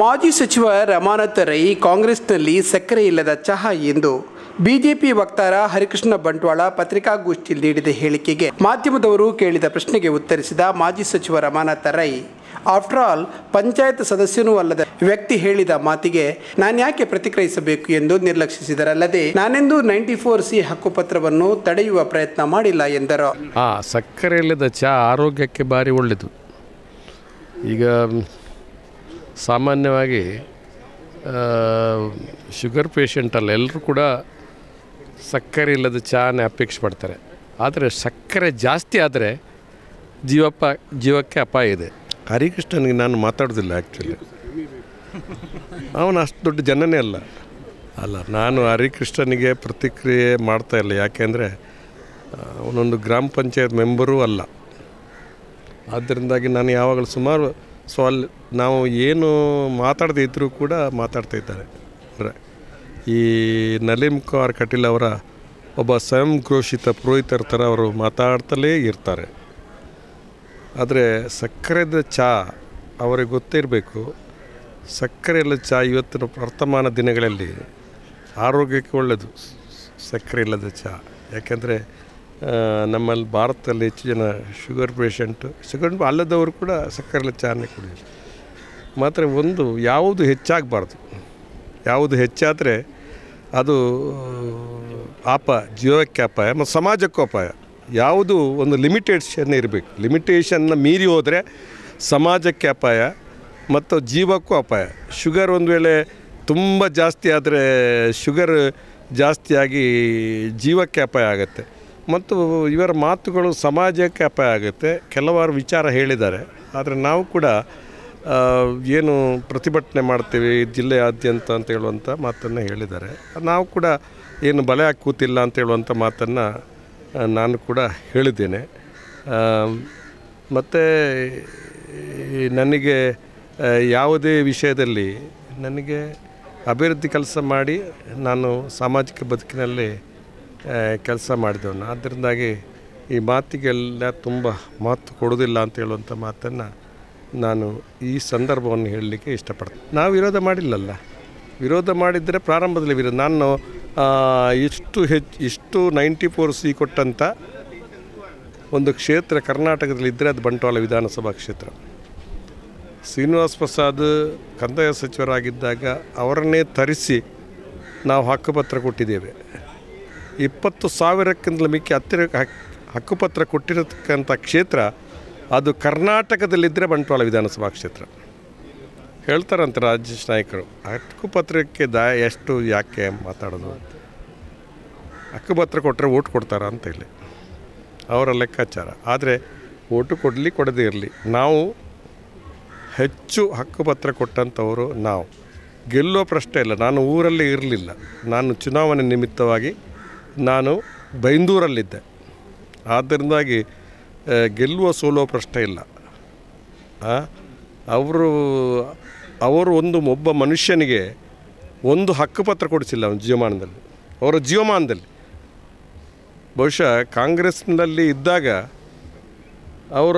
ಮಾಜಿ ಸಚಿವ ರಮಾನಾಥ ರೈ ಕಾಂಗ್ರೆಸ್ನಲ್ಲಿ ಸಕ್ಕರೆ ಇಲ್ಲದ ಚಹಾ ಎಂದು ಬಿಜೆಪಿ ವಕ್ತಾರ ಹರಿಕೃಷ್ಣ ಬಂಟ್ವಾಳ ಪತ್ರಿಕಾಗೋಷ್ಠಿಯಲ್ಲಿ ನೀಡಿದ ಹೇಳಿಕೆಗೆ ಮಾಧ್ಯಮದವರು ಕೇಳಿದ ಪ್ರಶ್ನೆಗೆ ಉತ್ತರಿಸಿದ ಮಾಜಿ ಸಚಿವ ರಮಾನಾಥ ರೈ ಆಫ್ಟರ್ ಆಲ್ ಪಂಚಾಯತ್ ಸದಸ್ಯನೂ ಅಲ್ಲದ ವ್ಯಕ್ತಿ ಹೇಳಿದ ಮಾತಿಗೆ ನಾನು ಯಾಕೆ ಪ್ರತಿಕ್ರಿಯಿಸಬೇಕು ಎಂದು ನಿರ್ಲಕ್ಷಿಸಿದರಲ್ಲದೆ ನಾನೆಂದು ನೈಂಟಿ ಫೋರ್ ಸಿ ಹಕ್ಕುಪತ್ರವನ್ನು ತಡೆಯುವ ಪ್ರಯತ್ನ ಮಾಡಿಲ್ಲ ಎಂದರು ಸಕ್ಕರೆ ಇಲ್ಲದ ಚಹಾ ಆರೋಗ್ಯಕ್ಕೆ ಭಾರಿ ಒಳ್ಳೆಯದು ಈಗ ಸಾಮಾನ್ಯವಾಗಿ ಶುಗರ್ ಪೇಷಂಟಲ್ಲಿ ಎಲ್ಲರೂ ಕೂಡ ಸಕ್ಕರೆ ಇಲ್ಲದ ಚಹಾನೇ ಅಪೇಕ್ಷೆ ಪಡ್ತಾರೆ ಆದರೆ ಸಕ್ಕರೆ ಜಾಸ್ತಿ ಆದರೆ ಜೀವಪ್ಪ ಜೀವಕ್ಕೆ ಅಪಾಯ ಇದೆ ಹರಿಕೃಷ್ಣನಿಗೆ ನಾನು ಮಾತಾಡೋದಿಲ್ಲ ಆ್ಯಕ್ಚುಲಿ ಅವನು ಅಷ್ಟು ದೊಡ್ಡ ಜನನೇ ಅಲ್ಲ ಅಲ್ಲ ನಾನು ಹರಿಕೃಷ್ಣನಿಗೆ ಪ್ರತಿಕ್ರಿಯೆ ಮಾಡ್ತಾ ಇಲ್ಲ ಯಾಕೆಂದರೆ ಅವನೊಂದು ಗ್ರಾಮ ಪಂಚಾಯತ್ ಮೆಂಬರೂ ಅಲ್ಲ ಆದ್ದರಿಂದಾಗಿ ನಾನು ಯಾವಾಗಲೂ ಸುಮಾರು ಸೊ ಅಲ್ಲಿ ನಾವು ಏನು ಮಾತಾಡದೇ ಇದ್ದರೂ ಕೂಡ ಮಾತಾಡ್ತಾ ಇದ್ದಾರೆ ಅಂದರೆ ಈ ನಲೀಮ್ ಕುಮಾರ್ ಕಟೀಲ್ ಅವರ ಒಬ್ಬ ಸ್ವಯಂ ಘೋಷಿತ ಪುರೋಹಿತರ ಥರ ಅವರು ಮಾತಾಡ್ತಲೇ ಇರ್ತಾರೆ ಆದರೆ ಸಕ್ಕರೆದ ಚಾ ಅವರಿಗೆ ಗೊತ್ತಿರಬೇಕು ಇಲ್ಲದ ಚಹಾ ಇವತ್ತಿನ ವರ್ತಮಾನ ದಿನಗಳಲ್ಲಿ ಆರೋಗ್ಯಕ್ಕೆ ಒಳ್ಳೆಯದು ಸಕ್ಕರೆ ಇಲ್ಲದ ಚಹಾ ಯಾಕೆಂದರೆ ನಮ್ಮಲ್ಲಿ ಭಾರತದಲ್ಲಿ ಹೆಚ್ಚು ಜನ ಶುಗರ್ ಪೇಷಂಟು ಸೆಕೆಂಡ್ ಅಲ್ಲದವರು ಕೂಡ ಸಕ್ಕರೆಲ್ಲ ಚಾಲನೆ ಕುಡಿಯೋದು ಮಾತ್ರ ಒಂದು ಯಾವುದು ಹೆಚ್ಚಾಗಬಾರ್ದು ಯಾವುದು ಹೆಚ್ಚಾದರೆ ಅದು ಅಪಾಯ ಜೀವಕ್ಕೆ ಅಪಾಯ ಮತ್ತು ಸಮಾಜಕ್ಕೂ ಅಪಾಯ ಯಾವುದು ಒಂದು ಲಿಮಿಟೇಷನ್ ಇರಬೇಕು ಲಿಮಿಟೇಷನ್ನ ಮೀರಿ ಹೋದರೆ ಸಮಾಜಕ್ಕೆ ಅಪಾಯ ಮತ್ತು ಜೀವಕ್ಕೂ ಅಪಾಯ ಶುಗರ್ ಒಂದು ವೇಳೆ ತುಂಬ ಜಾಸ್ತಿ ಆದರೆ ಶುಗರ್ ಜಾಸ್ತಿಯಾಗಿ ಜೀವಕ್ಕೆ ಅಪಾಯ ಆಗುತ್ತೆ ಮತ್ತು ಇವರ ಮಾತುಗಳು ಸಮಾಜಕ್ಕೆ ಅಪಾಯ ಆಗುತ್ತೆ ಕೆಲವಾರು ವಿಚಾರ ಹೇಳಿದ್ದಾರೆ ಆದರೆ ನಾವು ಕೂಡ ಏನು ಪ್ರತಿಭಟನೆ ಮಾಡ್ತೀವಿ ಜಿಲ್ಲೆಯಾದ್ಯಂತ ಅಂತ ಹೇಳುವಂಥ ಮಾತನ್ನು ಹೇಳಿದ್ದಾರೆ ನಾವು ಕೂಡ ಏನು ಬಲೆ ಹಾಕಿ ಕೂತಿಲ್ಲ ಅಂತ ಹೇಳುವಂಥ ಮಾತನ್ನು ನಾನು ಕೂಡ ಹೇಳಿದ್ದೇನೆ ಮತ್ತು ನನಗೆ ಯಾವುದೇ ವಿಷಯದಲ್ಲಿ ನನಗೆ ಅಭಿವೃದ್ಧಿ ಕೆಲಸ ಮಾಡಿ ನಾನು ಸಾಮಾಜಿಕ ಬದುಕಿನಲ್ಲಿ ಕೆಲಸ ಮಾಡಿದೆವು ಅದರಿಂದಾಗಿ ಈ ಮಾತಿಗೆಲ್ಲ ತುಂಬ ಮಹತ್ವ ಕೊಡೋದಿಲ್ಲ ಅಂತ ಹೇಳುವಂಥ ಮಾತನ್ನು ನಾನು ಈ ಸಂದರ್ಭವನ್ನು ಹೇಳಲಿಕ್ಕೆ ಇಷ್ಟಪಡ್ತೇನೆ ನಾವು ವಿರೋಧ ಮಾಡಿಲ್ಲಲ್ಲ ವಿರೋಧ ಮಾಡಿದರೆ ಪ್ರಾರಂಭದಲ್ಲಿ ವಿರೋಧ ನಾನು ಇಷ್ಟು ಹೆಚ್ಚು ಇಷ್ಟು ನೈಂಟಿ ಫೋರ್ ಸಿ ಕೊಟ್ಟಂಥ ಒಂದು ಕ್ಷೇತ್ರ ಕರ್ನಾಟಕದಲ್ಲಿ ಇದ್ದರೆ ಅದು ಬಂಟ್ವಾಳ ವಿಧಾನಸಭಾ ಕ್ಷೇತ್ರ ಶ್ರೀನಿವಾಸ್ ಪ್ರಸಾದ್ ಕಂದಾಯ ಸಚಿವರಾಗಿದ್ದಾಗ ಅವರನ್ನೇ ತರಿಸಿ ನಾವು ಹಕ್ಕುಪತ್ರ ಕೊಟ್ಟಿದ್ದೇವೆ ಇಪ್ಪತ್ತು ಸಾವಿರಕ್ಕಿಂತಲೂ ಮಿಕ್ಕಿ ಹತ್ತಿರ ಹಕ್ಕುಪತ್ರ ಕೊಟ್ಟಿರತಕ್ಕಂಥ ಕ್ಷೇತ್ರ ಅದು ಕರ್ನಾಟಕದಲ್ಲಿದ್ದರೆ ಬಂಟ್ವಾಳ ವಿಧಾನಸಭಾ ಕ್ಷೇತ್ರ ಹೇಳ್ತಾರಂತೆ ರಾಜೇಶ್ ನಾಯಕರು ಹಕ್ಕುಪತ್ರಕ್ಕೆ ದಾ ಎಷ್ಟು ಯಾಕೆ ಮಾತಾಡೋದು ಹಕ್ಕುಪತ್ರ ಕೊಟ್ಟರೆ ಓಟ್ ಕೊಡ್ತಾರ ಅಂತ ಇಲ್ಲಿ ಅವರ ಲೆಕ್ಕಾಚಾರ ಆದರೆ ಓಟು ಕೊಡಲಿ ಕೊಡದೇ ಇರಲಿ ನಾವು ಹೆಚ್ಚು ಹಕ್ಕುಪತ್ರ ಕೊಟ್ಟಂಥವರು ನಾವು ಗೆಲ್ಲೋ ಪ್ರಶ್ನೆ ಇಲ್ಲ ನಾನು ಊರಲ್ಲಿ ಇರಲಿಲ್ಲ ನಾನು ಚುನಾವಣೆ ನಿಮಿತ್ತವಾಗಿ ನಾನು ಬೈಂದೂರಲ್ಲಿದ್ದೆ ಆದ್ದರಿಂದಾಗಿ ಗೆಲ್ಲುವ ಸೋಲೋ ಪ್ರಶ್ನೆ ಇಲ್ಲ ಅವರು ಅವರು ಒಂದು ಒಬ್ಬ ಮನುಷ್ಯನಿಗೆ ಒಂದು ಹಕ್ಕುಪತ್ರ ಕೊಡಿಸಿಲ್ಲ ಅವನ ಜೀವಮಾನದಲ್ಲಿ ಅವರ ಜೀವಮಾನದಲ್ಲಿ ಬಹುಶಃ ಕಾಂಗ್ರೆಸ್ನಲ್ಲಿ ಇದ್ದಾಗ ಅವರ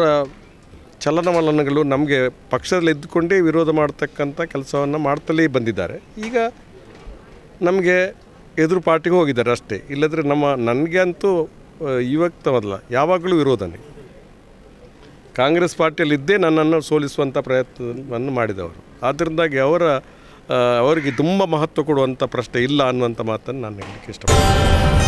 ಚಲನವಲನಗಳು ನಮಗೆ ಪಕ್ಷದಲ್ಲಿ ಇದ್ದುಕೊಂಡೇ ವಿರೋಧ ಮಾಡ್ತಕ್ಕಂಥ ಕೆಲಸವನ್ನು ಮಾಡ್ತಲೇ ಬಂದಿದ್ದಾರೆ ಈಗ ನಮಗೆ ಎದುರು ಪಾರ್ಟಿಗೆ ಹೋಗಿದ್ದಾರೆ ಅಷ್ಟೇ ಇಲ್ಲದ್ರೆ ನಮ್ಮ ನನಗೆ ಅಂತೂ ಇವತ್ತವಲ್ಲ ಯಾವಾಗಲೂ ವಿರೋಧನೆ ಕಾಂಗ್ರೆಸ್ ಪಾರ್ಟಿಯಲ್ಲಿದ್ದೇ ನನ್ನನ್ನು ಸೋಲಿಸುವಂಥ ಪ್ರಯತ್ನವನ್ನು ಮಾಡಿದವರು ಆದ್ದರಿಂದಾಗಿ ಅವರ ಅವರಿಗೆ ತುಂಬ ಮಹತ್ವ ಕೊಡುವಂಥ ಪ್ರಶ್ನೆ ಇಲ್ಲ ಅನ್ನುವಂಥ ಮಾತನ್ನು ನಾನು ಹೇಳಲಿಕ್ಕೆ ಇಷ್ಟಪಡ್ತೇನೆ